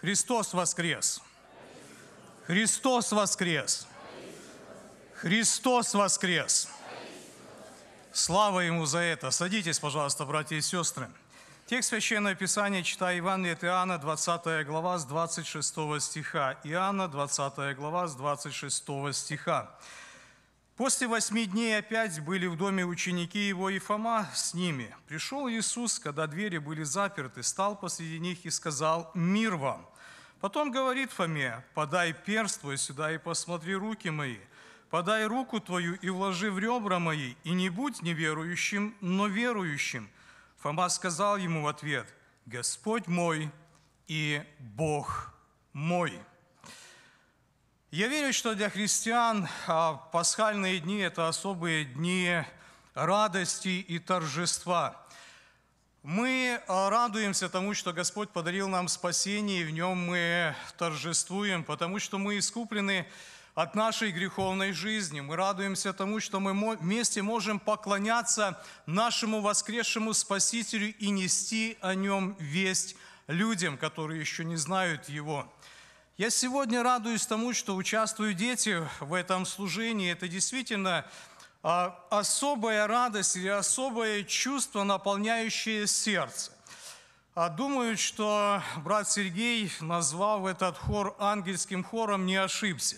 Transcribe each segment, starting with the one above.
Христос воскрес! Христос воскрес! Христос воскрес! Слава Ему за это! Садитесь, пожалуйста, братья и сестры. Текст Священного Писания читаю Иван от Иоанна, 20 глава, с 26 стиха. Иоанна, 20 глава, с 26 стиха. После восьми дней опять были в доме ученики его и Фома с ними. Пришел Иисус, когда двери были заперты, стал посреди них и сказал «Мир вам!» Потом говорит Фоме «Подай перст твой сюда и посмотри руки мои, подай руку твою и вложи в ребра мои, и не будь неверующим, но верующим». Фома сказал ему в ответ «Господь мой и Бог мой». Я верю, что для христиан а, пасхальные дни – это особые дни радости и торжества. Мы а, радуемся тому, что Господь подарил нам спасение, и в нем мы торжествуем, потому что мы искуплены от нашей греховной жизни. Мы радуемся тому, что мы вместе можем поклоняться нашему воскресшему Спасителю и нести о нем весть людям, которые еще не знают Его. Я сегодня радуюсь тому, что участвую дети в этом служении. Это действительно а, особая радость или особое чувство, наполняющее сердце. А думаю, что брат Сергей, назвал этот хор ангельским хором, не ошибся.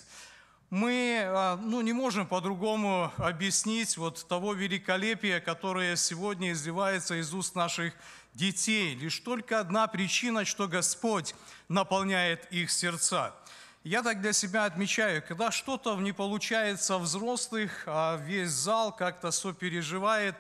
Мы а, ну, не можем по-другому объяснить вот того великолепия, которое сегодня изливается из уст наших детей. Лишь только одна причина, что Господь наполняет их сердца. Я так для себя отмечаю, когда что-то не получается взрослых, а весь зал как-то сопереживает,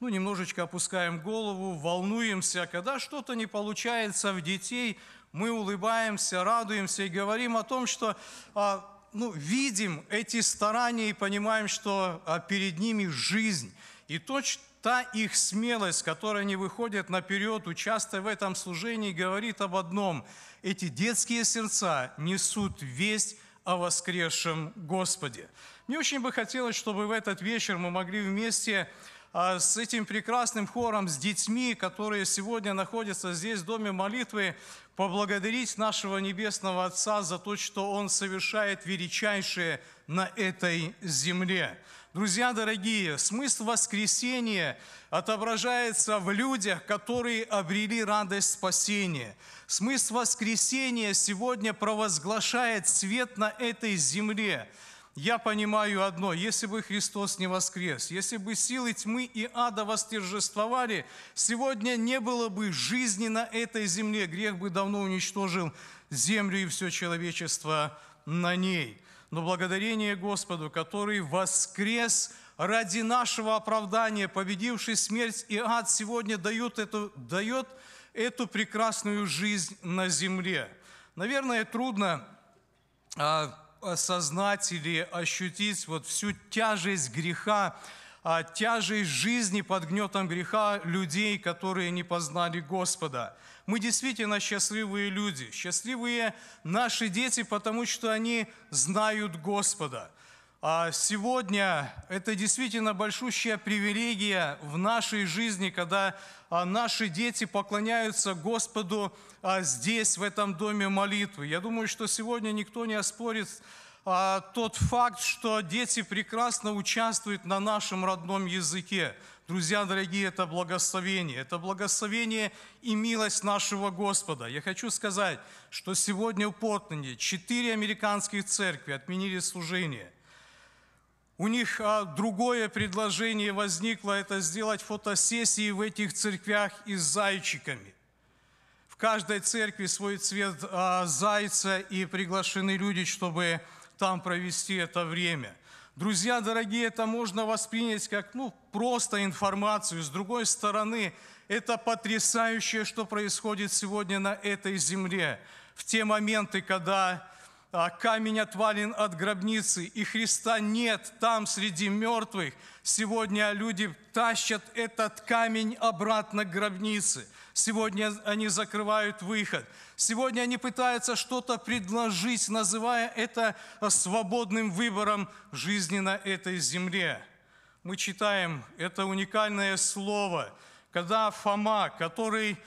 ну, немножечко опускаем голову, волнуемся. Когда что-то не получается в детей, мы улыбаемся, радуемся и говорим о том, что а, ну, видим эти старания и понимаем, что а, перед ними жизнь и точно та их смелость, которой они выходят наперед, участвуя в этом служении, говорит об одном. Эти детские сердца несут весть о воскресшем Господе. Мне очень бы хотелось, чтобы в этот вечер мы могли вместе а, с этим прекрасным хором, с детьми, которые сегодня находятся здесь, в Доме молитвы, поблагодарить нашего Небесного Отца за то, что Он совершает величайшее на этой земле. Друзья дорогие, смысл воскресения отображается в людях, которые обрели радость спасения. Смысл воскресения сегодня провозглашает свет на этой земле. Я понимаю одно, если бы Христос не воскрес, если бы силы тьмы и ада восторжествовали, сегодня не было бы жизни на этой земле, грех бы давно уничтожил землю и все человечество на ней – но благодарение Господу, который воскрес ради нашего оправдания, победивший смерть и ад, сегодня дает эту, дает эту прекрасную жизнь на земле. Наверное, трудно а, осознать или ощутить вот всю тяжесть греха, а, тяжесть жизни под гнетом греха людей, которые не познали Господа. Мы действительно счастливые люди, счастливые наши дети, потому что они знают Господа. А сегодня это действительно большущая привилегия в нашей жизни, когда а, наши дети поклоняются Господу а, здесь, в этом доме молитвы. Я думаю, что сегодня никто не оспорит а, тот факт, что дети прекрасно участвуют на нашем родном языке. Друзья дорогие, это благословение. Это благословение и милость нашего Господа. Я хочу сказать, что сегодня в Портленде четыре американских церкви отменили служение – у них а, другое предложение возникло, это сделать фотосессии в этих церквях и с зайчиками. В каждой церкви свой цвет а, зайца, и приглашены люди, чтобы там провести это время. Друзья дорогие, это можно воспринять как ну, просто информацию. С другой стороны, это потрясающее, что происходит сегодня на этой земле. В те моменты, когда а камень отвален от гробницы, и Христа нет там среди мертвых. Сегодня люди тащат этот камень обратно к гробнице. Сегодня они закрывают выход. Сегодня они пытаются что-то предложить, называя это свободным выбором жизни на этой земле. Мы читаем это уникальное слово, когда Фома, который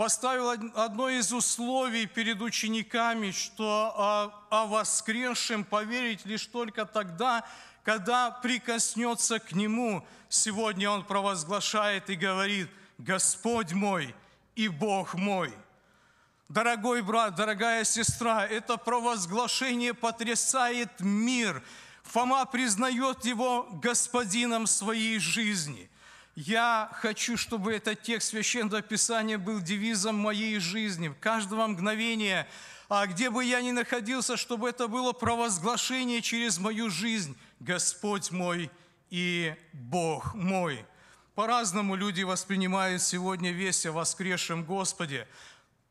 поставил одно из условий перед учениками, что о, а, о воскресшем поверить лишь только тогда, когда прикоснется к Нему. Сегодня Он провозглашает и говорит, «Господь мой и Бог мой». Дорогой брат, дорогая сестра, это провозглашение потрясает мир. Фома признает его господином своей жизни – я хочу, чтобы этот текст Священного Писания был девизом моей жизни, каждого мгновения, а где бы я ни находился, чтобы это было провозглашение через мою жизнь. Господь мой и Бог мой. По-разному люди воспринимают сегодня весть о воскресшем Господе.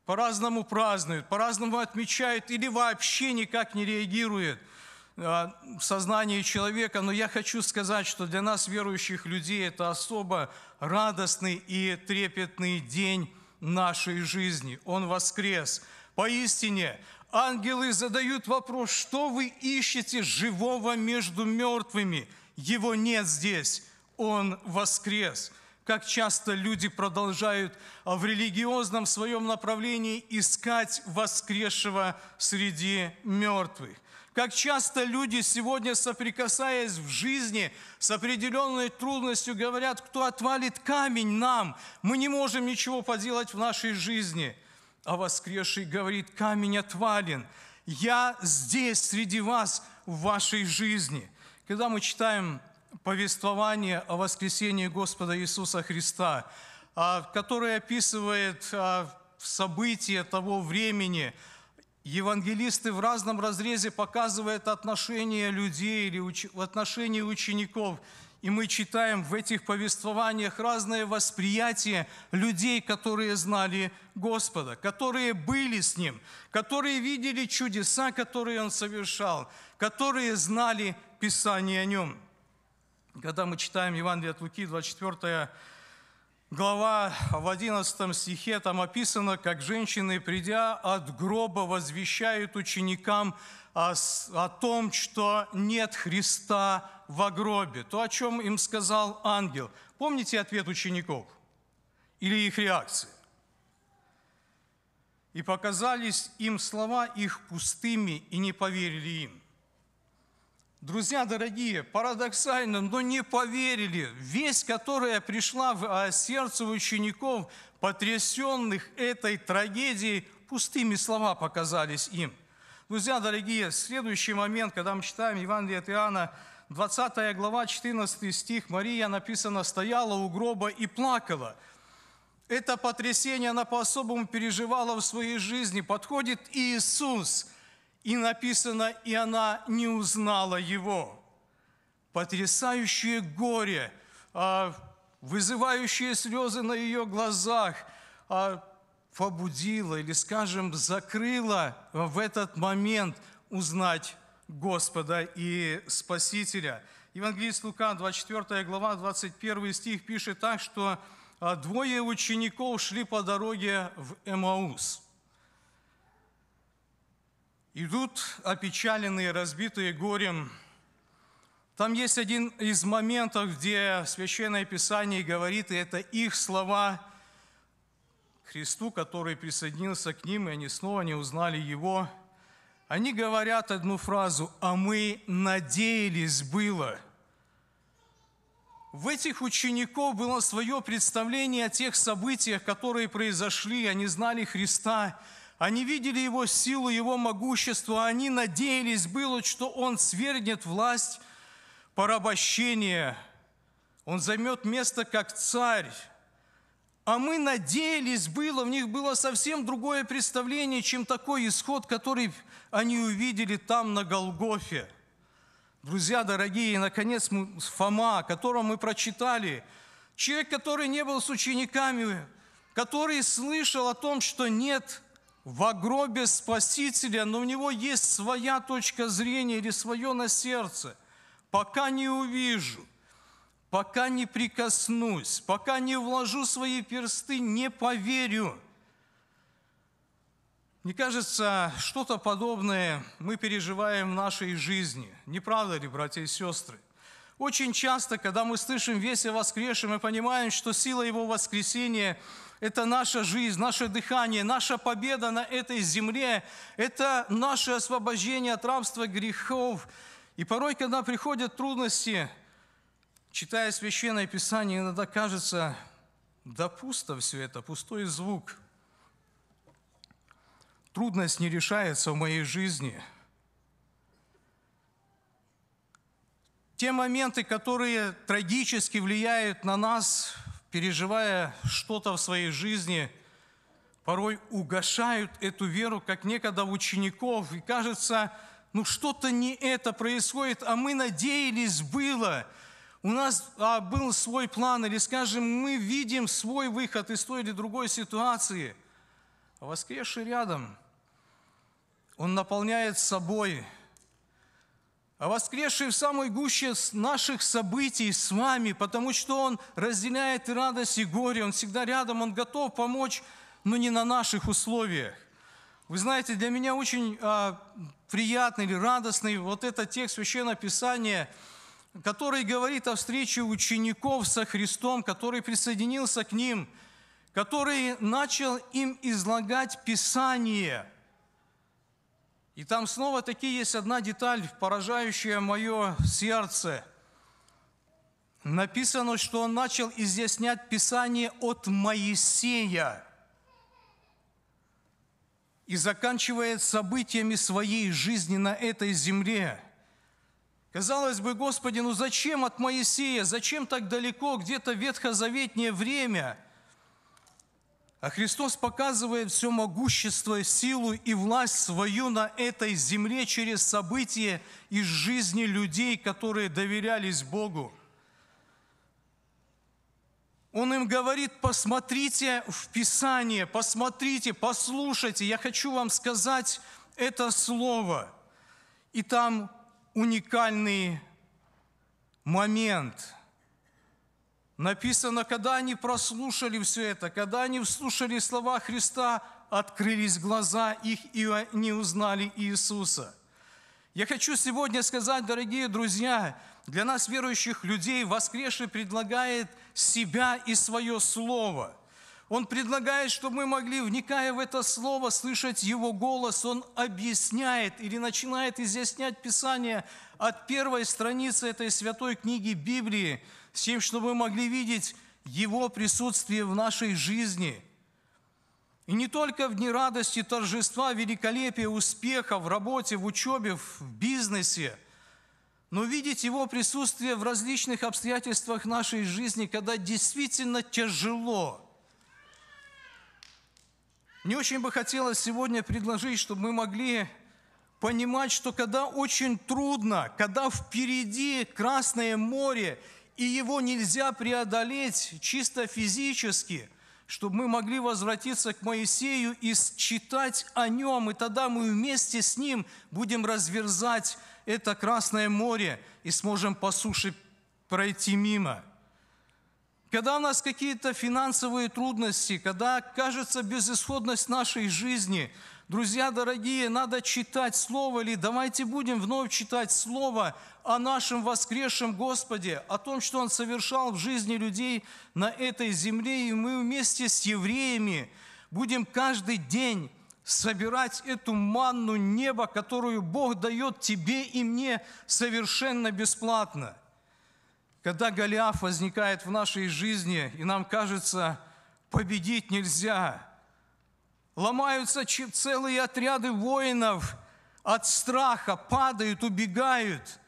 По-разному празднуют, по-разному отмечают или вообще никак не реагируют – а, в сознании человека, но я хочу сказать, что для нас, верующих людей, это особо радостный и трепетный день нашей жизни. Он воскрес. Поистине, ангелы задают вопрос, что вы ищете живого между мертвыми? Его нет здесь, он воскрес. Как часто люди продолжают в религиозном своем направлении искать воскресшего среди мертвых. Как часто люди сегодня, соприкасаясь в жизни с определенной трудностью, говорят, кто отвалит камень нам, мы не можем ничего поделать в нашей жизни. А воскресший говорит, камень отвален, я здесь среди вас в вашей жизни. Когда мы читаем повествование о воскресении Господа Иисуса Христа, а, которое описывает а, события того времени, евангелисты в разном разрезе показывают отношение людей или уч... отношение учеников. И мы читаем в этих повествованиях разное восприятие людей, которые знали Господа, которые были с Ним, которые видели чудеса, которые Он совершал, которые знали Писание о Нем. Когда мы читаем Евангелие от Луки, 24 глава в 11 стихе, там описано, как женщины, придя от гроба, возвещают ученикам о, о том, что нет Христа в гробе, то, о чем им сказал ангел. Помните ответ учеников или их реакции? «И показались им слова их пустыми, и не поверили им». Друзья дорогие, парадоксально, но не поверили. Весть, которая пришла в а, сердце учеников, потрясенных этой трагедией, пустыми слова показались им. Друзья дорогие, следующий момент, когда мы читаем Евангелие от Иоанна, 20 глава, 14 стих, Мария написано «стояла у гроба и плакала». Это потрясение она по-особому переживала в своей жизни. Подходит Иисус – и написано, и она не узнала его. Потрясающее горе, а, вызывающие слезы на ее глазах, а, побудило или, скажем, закрыло в этот момент узнать Господа и Спасителя. Евангелист Лука, 24 глава, 21 стих пишет так, что а, двое учеников шли по дороге в Эмаус – идут опечаленные, разбитые горем. Там есть один из моментов, где Священное Писание говорит, и это их слова Христу, который присоединился к ним, и они снова не узнали Его. Они говорят одну фразу «А мы надеялись было». В этих учеников было свое представление о тех событиях, которые произошли. Они знали Христа, они видели его силу, его могущество, они надеялись было, что он свергнет власть порабощения, он займет место как царь. А мы надеялись было, в них было совсем другое представление, чем такой исход, который они увидели там на Голгофе. Друзья дорогие, и, наконец, Фома, которого мы прочитали, человек, который не был с учениками, который слышал о том, что нет в гробе Спасителя, но у него есть своя точка зрения или свое на сердце. Пока не увижу, пока не прикоснусь, пока не вложу свои персты, не поверю. Мне кажется, что-то подобное мы переживаем в нашей жизни. Не правда ли, братья и сестры? Очень часто, когда мы слышим весь о воскресшем, мы понимаем, что сила Его воскресения – это наша жизнь, наше дыхание, наша победа на этой земле, это наше освобождение от рабства грехов. И порой, когда приходят трудности, читая Священное Писание, иногда кажется, да пусто все это, пустой звук. Трудность не решается в моей жизни – те моменты, которые трагически влияют на нас, переживая что-то в своей жизни, порой угошают эту веру, как некогда у учеников, и кажется, ну что-то не это происходит, а мы надеялись было, у нас а, был свой план, или, скажем, мы видим свой выход из той или другой ситуации, а воскресший рядом, он наполняет собой – а воскресший в самой гуще наших событий с вами, потому что Он разделяет и радость, и горе, Он всегда рядом, Он готов помочь, но не на наших условиях. Вы знаете, для меня очень а, приятный или радостный вот этот текст Священного Писания, который говорит о встрече учеников со Христом, который присоединился к ним, который начал им излагать Писание – и там снова таки есть одна деталь, поражающая мое сердце. Написано, что он начал изъяснять Писание от Моисея и заканчивает событиями своей жизни на этой земле. Казалось бы, Господи, ну зачем от Моисея, зачем так далеко, где-то ветхозаветнее время – а Христос показывает все могущество, силу и власть свою на этой земле через события из жизни людей, которые доверялись Богу. Он им говорит, посмотрите в Писание, посмотрите, послушайте, я хочу вам сказать это слово. И там уникальный момент – Написано, когда они прослушали все это, когда они вслушали слова Христа, открылись глаза их и не узнали Иисуса. Я хочу сегодня сказать, дорогие друзья, для нас, верующих людей, воскресший предлагает себя и свое слово – он предлагает, чтобы мы могли, вникая в это слово, слышать Его голос. Он объясняет или начинает изъяснять Писание от первой страницы этой святой книги Библии, с тем, чтобы мы могли видеть Его присутствие в нашей жизни. И не только в дни радости, торжества, великолепия, успеха в работе, в учебе, в бизнесе – но видеть Его присутствие в различных обстоятельствах нашей жизни, когда действительно тяжело, мне очень бы хотелось сегодня предложить, чтобы мы могли понимать, что когда очень трудно, когда впереди Красное море, и его нельзя преодолеть чисто физически, чтобы мы могли возвратиться к Моисею и читать о нем, и тогда мы вместе с ним будем разверзать это Красное море и сможем по суше пройти мимо – когда у нас какие-то финансовые трудности, когда кажется безысходность нашей жизни, друзья дорогие, надо читать Слово, или давайте будем вновь читать Слово о нашем воскресшем Господе, о том, что Он совершал в жизни людей на этой земле, и мы вместе с евреями будем каждый день собирать эту манну неба, которую Бог дает тебе и мне совершенно бесплатно. Когда Голиаф возникает в нашей жизни, и нам кажется, победить нельзя, ломаются целые отряды воинов от страха, падают, убегают,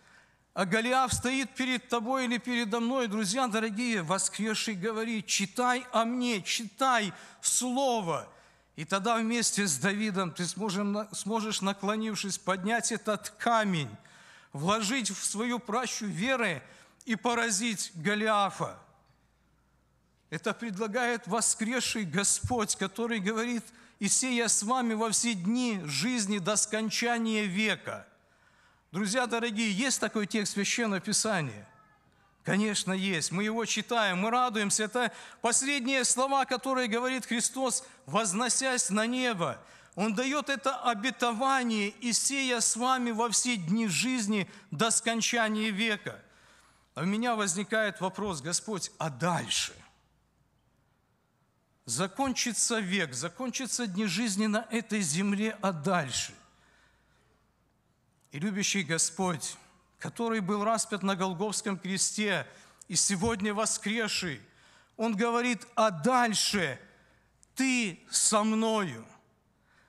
а Голиаф стоит перед тобой или передо мной. Друзья дорогие, воскресший говорит, читай о мне, читай слово – и тогда вместе с Давидом ты сможем, сможешь, наклонившись, поднять этот камень, вложить в свою пращу веры – и поразить Голиафа. Это предлагает воскресший Господь, который говорит, «И сей я с вами во все дни жизни до скончания века». Друзья дорогие, есть такой текст Священного Писания? Конечно, есть. Мы его читаем, мы радуемся. Это последние слова, которые говорит Христос, возносясь на небо. Он дает это обетование, и сея с вами во все дни жизни до скончания века – а у меня возникает вопрос, Господь, а дальше? Закончится век, закончатся дни жизни на этой земле, а дальше? И любящий Господь, который был распят на Голговском кресте и сегодня воскресший, Он говорит, а дальше ты со мною.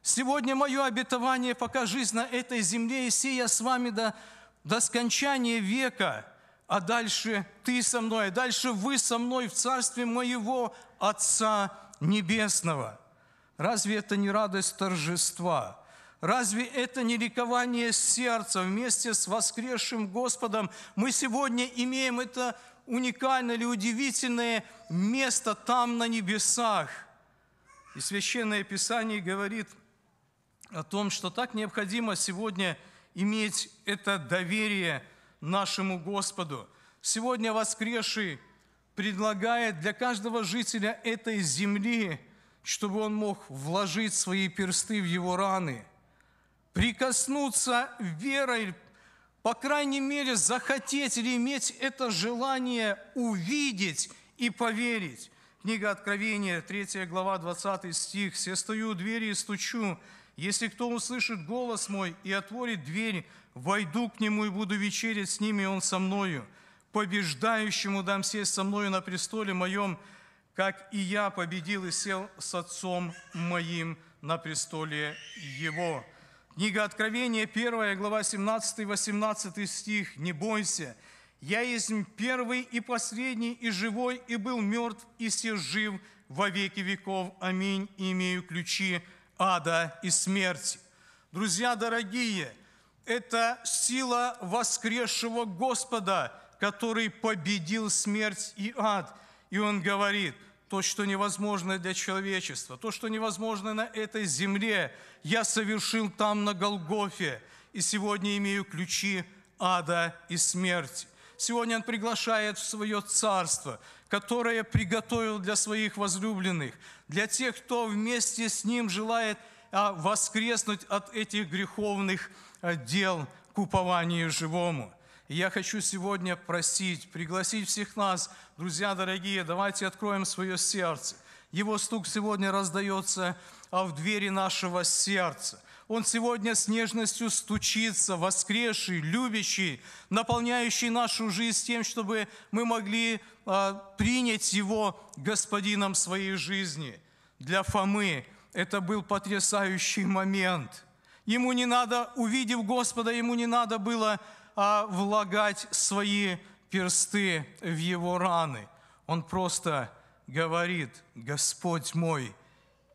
Сегодня мое обетование, пока жизнь на этой земле, и сия с вами до, до скончания века – а дальше ты со мной, а дальше вы со мной в царстве моего Отца Небесного. Разве это не радость торжества? Разве это не ликование сердца вместе с воскресшим Господом? Мы сегодня имеем это уникальное или удивительное место там на небесах. И Священное Писание говорит о том, что так необходимо сегодня иметь это доверие – нашему Господу. Сегодня воскресший предлагает для каждого жителя этой земли, чтобы он мог вложить свои персты в его раны, прикоснуться верой, по крайней мере, захотеть или иметь это желание увидеть и поверить. Книга Откровения, 3 глава, 20 стих. «Все стою у двери и стучу, если кто услышит голос мой и отворит дверь, войду к нему и буду вечерить с ними, и он со мною. Побеждающему дам сесть со мною на престоле моем, как и я победил и сел с отцом моим на престоле его». Книга Откровения, 1 глава, 17-18 стих. «Не бойся, я есть первый и последний, и живой, и был мертв, и все жив во веки веков. Аминь. И имею ключи ада и смерти. Друзья дорогие, это сила воскресшего Господа, который победил смерть и ад. И он говорит, то, что невозможно для человечества, то, что невозможно на этой земле, я совершил там на Голгофе, и сегодня имею ключи ада и смерти. Сегодня Он приглашает в свое царство, которое приготовил для своих возлюбленных, для тех, кто вместе с Ним желает а, воскреснуть от этих греховных а, дел к упованию живому. И я хочу сегодня просить, пригласить всех нас, друзья дорогие, давайте откроем свое сердце. Его стук сегодня раздается а, в двери нашего сердца – он сегодня с нежностью стучится, воскресший, любящий, наполняющий нашу жизнь тем, чтобы мы могли а, принять Его господином своей жизни. Для Фомы это был потрясающий момент. Ему не надо, увидев Господа, ему не надо было а, влагать свои персты в его раны. Он просто говорит, Господь мой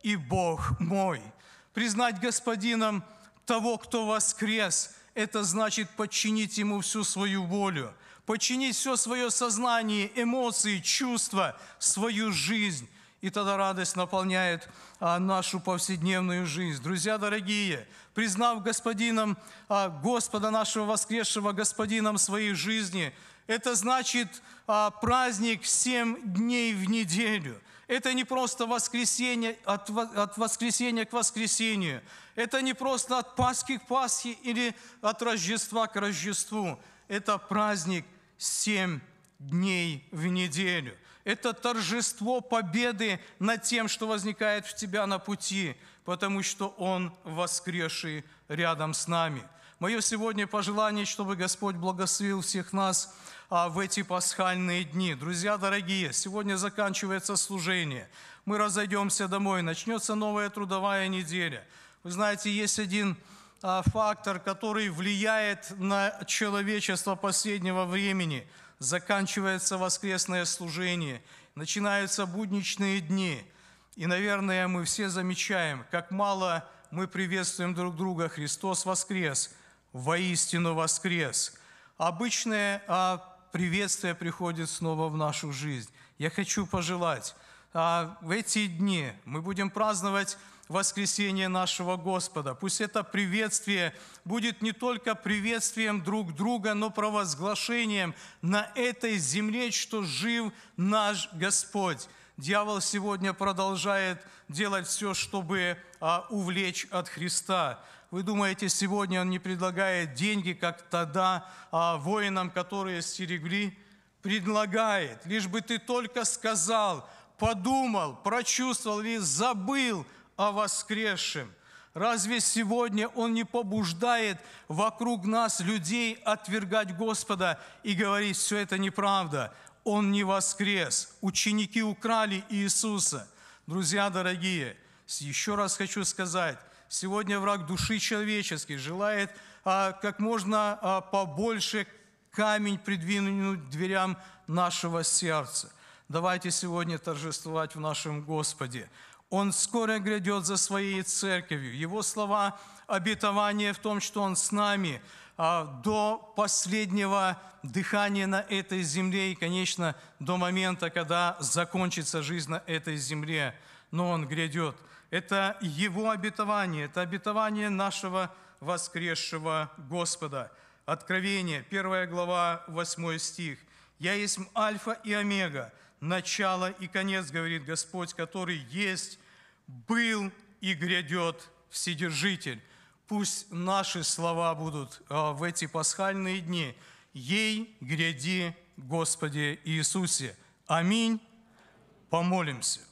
и Бог мой – Признать господином того, кто воскрес, это значит подчинить ему всю свою волю, подчинить все свое сознание, эмоции, чувства, свою жизнь. И тогда радость наполняет а, нашу повседневную жизнь. Друзья дорогие, признав господином а, Господа нашего воскресшего господином своей жизни, это значит а, праздник семь дней в неделю – это не просто воскресенье от, от воскресенья к воскресению, Это не просто от Пасхи к Пасхе или от Рождества к Рождеству. Это праздник семь дней в неделю. Это торжество победы над тем, что возникает в тебя на пути, потому что Он воскресший рядом с нами. Мое сегодня пожелание, чтобы Господь благословил всех нас – а, в эти пасхальные дни. Друзья дорогие, сегодня заканчивается служение. Мы разойдемся домой, начнется новая трудовая неделя. Вы знаете, есть один а, фактор, который влияет на человечество последнего времени. Заканчивается воскресное служение, начинаются будничные дни. И, наверное, мы все замечаем, как мало мы приветствуем друг друга. Христос воскрес, воистину воскрес. Обычное а, приветствие приходит снова в нашу жизнь. Я хочу пожелать, а, в эти дни мы будем праздновать воскресение нашего Господа. Пусть это приветствие будет не только приветствием друг друга, но провозглашением на этой земле, что жив наш Господь. Дьявол сегодня продолжает делать все, чтобы а, увлечь от Христа. Вы думаете, сегодня он не предлагает деньги, как тогда а, воинам, которые стерегли? Предлагает, лишь бы ты только сказал, подумал, прочувствовал или забыл о воскресшем. Разве сегодня Он не побуждает вокруг нас людей отвергать Господа и говорить, все это неправда? Он не воскрес. Ученики украли Иисуса. Друзья дорогие, еще раз хочу сказать, Сегодня враг души человеческой желает а, как можно а, побольше камень придвинуть дверям нашего сердца. Давайте сегодня торжествовать в нашем Господе. Он скоро грядет за своей церковью. Его слова обетование в том, что Он с нами а, до последнего дыхания на этой земле и, конечно, до момента, когда закончится жизнь на этой земле. Но Он грядет. Это Его обетование, это обетование нашего воскресшего Господа. Откровение, 1 глава, 8 стих. «Я есть Альфа и Омега, начало и конец, говорит Господь, который есть, был и грядет Вседержитель». Пусть наши слова будут а, в эти пасхальные дни. «Ей гряди, Господи Иисусе». Аминь. Помолимся.